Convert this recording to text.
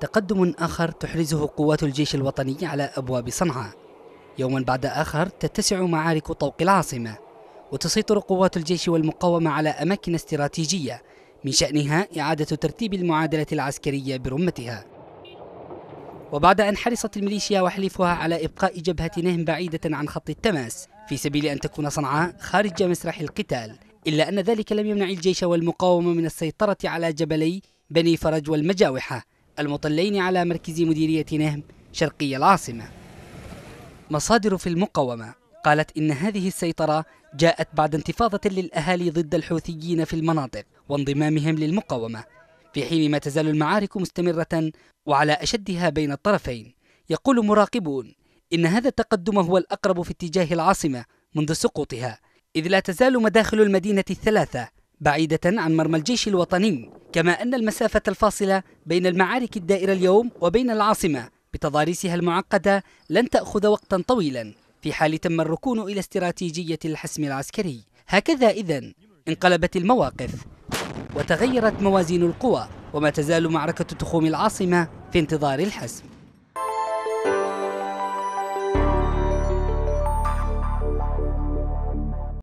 تقدم آخر تحرزه قوات الجيش الوطني على أبواب صنعاء يوما بعد آخر تتسع معارك طوق العاصمة وتسيطر قوات الجيش والمقاومة على أماكن استراتيجية من شأنها إعادة ترتيب المعادلة العسكرية برمتها وبعد أن حرصت الميليشيا وحليفها على إبقاء جبهة نهم بعيدة عن خط التماس في سبيل أن تكون صنعاء خارج مسرح القتال إلا أن ذلك لم يمنع الجيش والمقاومة من السيطرة على جبلي بني فرج والمجاوحة المطلين على مركز مديرية نهم شرقي العاصمة مصادر في المقاومة قالت إن هذه السيطرة جاءت بعد انتفاضة للأهالي ضد الحوثيين في المناطق وانضمامهم للمقاومة في حين ما تزال المعارك مستمرة وعلى أشدها بين الطرفين يقول مراقبون إن هذا التقدم هو الأقرب في اتجاه العاصمة منذ سقوطها إذ لا تزال مداخل المدينة الثلاثة بعيدة عن مرمى الجيش الوطني كما أن المسافة الفاصلة بين المعارك الدائرة اليوم وبين العاصمة بتضاريسها المعقدة لن تأخذ وقتا طويلا في حال تم الركون إلى استراتيجية الحسم العسكري هكذا إذا انقلبت المواقف وتغيرت موازين القوى وما تزال معركة تخوم العاصمة في انتظار الحسم